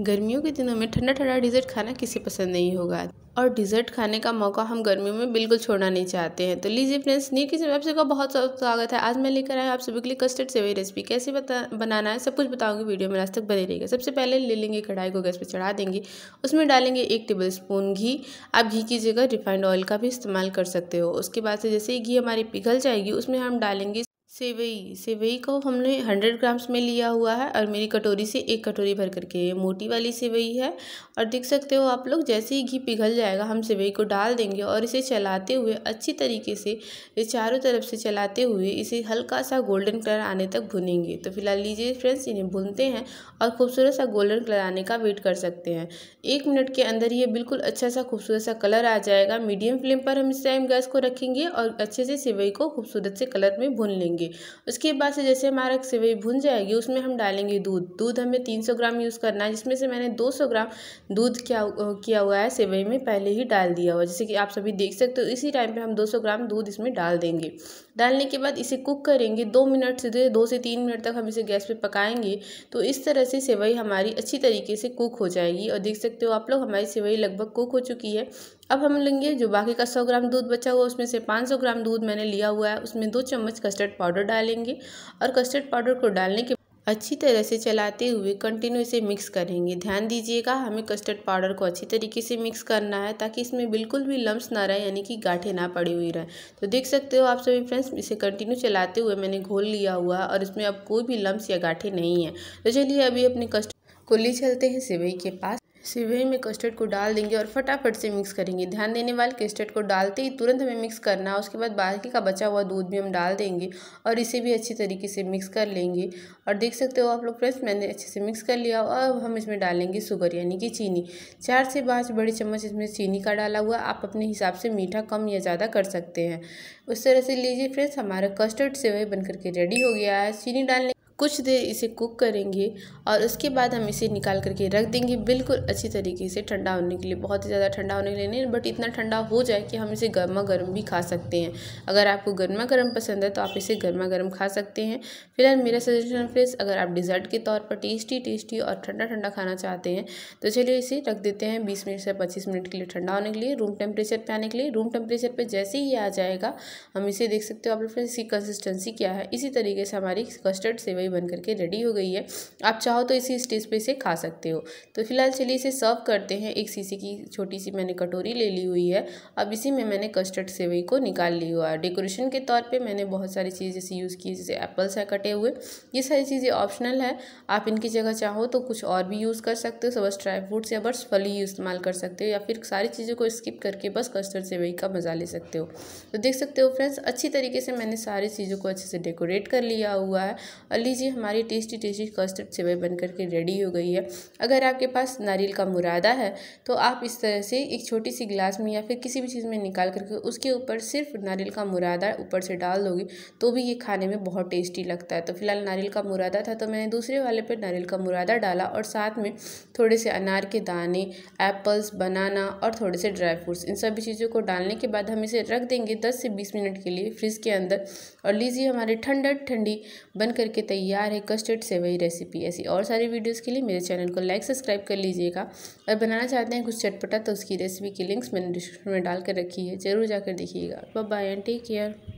गर्मियों के दिनों में ठंडा ठंडा डिज़र्ट खाना किसी पसंद नहीं होगा और डिज़र्ट खाने का मौका हम गर्मियों में बिल्कुल छोड़ना नहीं चाहते हैं तो लीजिए फ्रेंड्स नी किसी में आप सबका बहुत स्वागत है आज मैं लेकर आया आप सभी के लिए कस्टर्ड सेवई रेसिपी कैसे बता बनाना है सब कुछ बताऊंगी वीडियो में लास्ट तक बने रहेगा सबसे पहले ले लेंगे कढ़ाई को गैस पर चढ़ा देंगे उसमें डालेंगे एक टेबल स्पून घी आप घी की जगह रिफाइंड ऑयल का भी इस्तेमाल कर सकते हो उसके बाद से जैसे ही घी हमारी पिघल जाएगी उसमें हम डालेंगे सेवई सेवई को हमने हंड्रेड ग्राम्स में लिया हुआ है और मेरी कटोरी से एक कटोरी भर करके मोटी वाली सेवई है और देख सकते हो आप लोग जैसे ही घी पिघल जाएगा हम सेवई को डाल देंगे और इसे चलाते हुए अच्छी तरीके से ये चारों तरफ से चलाते हुए इसे हल्का सा गोल्डन कलर आने तक भुनेंगे तो फिलहाल लीजिए फ्रेंड्स इन्हें भुनते हैं और खूबसूरत सा गोल्डन कलर आने का वेट कर सकते हैं एक मिनट के अंदर ये बिल्कुल अच्छा सा खूबसूरत सा कलर आ जाएगा मीडियम फ्लेम पर हम इस टाइम गैस को रखेंगे और अच्छे से सेवई को खूबसूरत से कलर में भून लेंगे लेंगे उसके बाद से जैसे हमारा सेवई भुन जाएगी उसमें हम डालेंगे दूध दूध हमें तीन सौ ग्राम यूज़ करना है जिसमें से मैंने दो सौ ग्राम दूध क्या किया हुआ है सेवई में पहले ही डाल दिया हुआ जैसे कि आप सभी देख सकते हो इसी टाइम पर हम दो सौ ग्राम दूध इसमें डाल देंगे डालने के बाद इसे कुक करेंगे दो मिनट से दो से तीन मिनट तक हम इसे गैस पर पकाएंगे तो इस तरह से सेवई हमारी अच्छी तरीके से कुक हो जाएगी और देख सकते हो आप लोग हमारी सेवई लगभग कुक हो चुकी है अब हम लेंगे जो बाकी का सौ ग्राम दूध बचा हुआ उसमें से पाँच सौ ग्राम दूध मैंने लिया हुआ है उसमें दो चम्मच कस्टर्ड पाउडर पाउडर डालेंगे और कस्टर्ड पाउडर को डालने के अच्छी तरह से चलाते हुए कंटिन्यू इसे मिक्स करेंगे ध्यान दीजिएगा हमें कस्टर्ड पाउडर को अच्छी तरीके से मिक्स करना है ताकि इसमें बिल्कुल भी लम्स ना रहे यानी कि गाठे ना पड़ी हुई रहे तो देख सकते हो आप सभी फ्रेंड्स इसे कंटिन्यू चलाते हुए मैंने घोल लिया हुआ है और इसमें अब कोई भी लम्स या गाठे नहीं है तो चलिए अभी अपने कस्ट को ले चलते हैं सिवई के पास सिवई में कस्टर्ड को डाल देंगे और फटाफट से मिक्स करेंगे ध्यान देने वाले कस्टर्ड को डालते ही तुरंत हमें मिक्स करना है उसके बाद बाकी का बचा हुआ दूध भी हम डाल देंगे और इसे भी अच्छी तरीके से मिक्स कर लेंगे और देख सकते हो आप लोग फ्रेंड्स मैंने अच्छे से मिक्स कर लिया और अब हम इसमें डालेंगे शुगर यानी कि चीनी चार से पाँच बड़े चम्मच इसमें चीनी का डाला हुआ आप अपने हिसाब से मीठा कम या ज़्यादा कर सकते हैं उस तरह से लीजिए फ्रेंड्स हमारा कस्टर्ड सेवई बनकर के रेडी हो गया है चीनी डालने कुछ देर इसे कुक करेंगे और उसके बाद हम इसे निकाल करके रख देंगे बिल्कुल अच्छी तरीके से ठंडा होने के लिए बहुत ही ज़्यादा ठंडा होने के लिए नहीं बट इतना ठंडा हो जाए कि हम इसे गर्मा गर्म भी खा सकते हैं अगर आपको गर्मा गर्म पसंद है तो आप इसे गर्मा गर्म खा सकते हैं फिलहाल मेरा सजेशन फ्रेंड्स अगर आप डिज़र्ट के तौर पर टेस्टी टेस्टी और ठंडा ठंडा खाना चाहते हैं तो चलिए इसे रख देते हैं बीस मिनट से पच्चीस मिनट के लिए ठंडा होने के लिए रूम टेम्परेचर पर आने के लिए रूम टेम्परेचर पर जैसे ही आ जाएगा हम इसे देख सकते हो आप लोग फ्रेंड्स इसकी कंसिस्टेंसी क्या है इसी तरीके से हमारी कस्टर्ड सेवई ये बन करके रेडी हो गई है आप चाहो तो इसी स्टेज पे इसे खा सकते हो तो फिलहाल चलिए इसे सर्व करते हैं एक शीशे की छोटी सी मैंने कटोरी ले ली हुई है अब इसी में मैंने कस्टर्ड सेवई को निकाल ली हुआ है डेकोरेशन के तौर पर मैंने बहुत सारी चीज़ जैसे यूज़ की जैसे एप्पल्स है कटे हुए ये सारी चीज़ें ऑप्शनल है आप इनकी जगह चाहो तो कुछ और भी यूज़ कर सकते हो सब ड्राई फ्रूट्स या बस फल ही इस्तेमाल कर सकते हो या फिर सारी चीज़ों को स्किप करके बस कस्टर्ड सेवई का मज़ा ले सकते हो तो देख सकते हो फ्रेंड्स अच्छी तरीके से मैंने सारी चीज़ों को अच्छे से डेकोरेट कर लिया हुआ है और लीजिए हमारी टेस्टी टेस्टी कस्टर्ड सेवई बन करके रेडी हो गई है अगर आपके पास नारियल का मुरादा है तो आप इस तरह से एक छोटी सी गिलास में या फिर किसी भी चीज़ में निकाल करके उसके ऊपर सिर्फ नारियल का मुरादा ऊपर से डाल दोगे तो भी ये खाने में बहुत टेस्टी लगता है तो फिलहाल नारियल का मुरादा था तो मैंने दूसरे वाले पर नारियल का मुरादा डाला और साथ में थोड़े से अनार के दाने एप्पल्स बनाना और थोड़े से ड्राई फ्रूट्स इन सभी चीज़ों को डालने के बाद हम इसे रख देंगे दस से बीस मिनट के लिए फ्रिज के अंदर और लीजिए हमारे ठंडा ठंडी बन करके तैयार तैयार है कस्टर्ड सेवई रेसिपी ऐसी और सारी वीडियोस के लिए मेरे चैनल को लाइक सब्सक्राइब कर लीजिएगा और बनाना चाहते हैं कुछ चटपटा तो उसकी रेसिपी की लिंक्स मैंने डिस्क्रिप्शन में डाल कर रखी है ज़रूर जाकर देखिएगा बाय एंड टेक केयर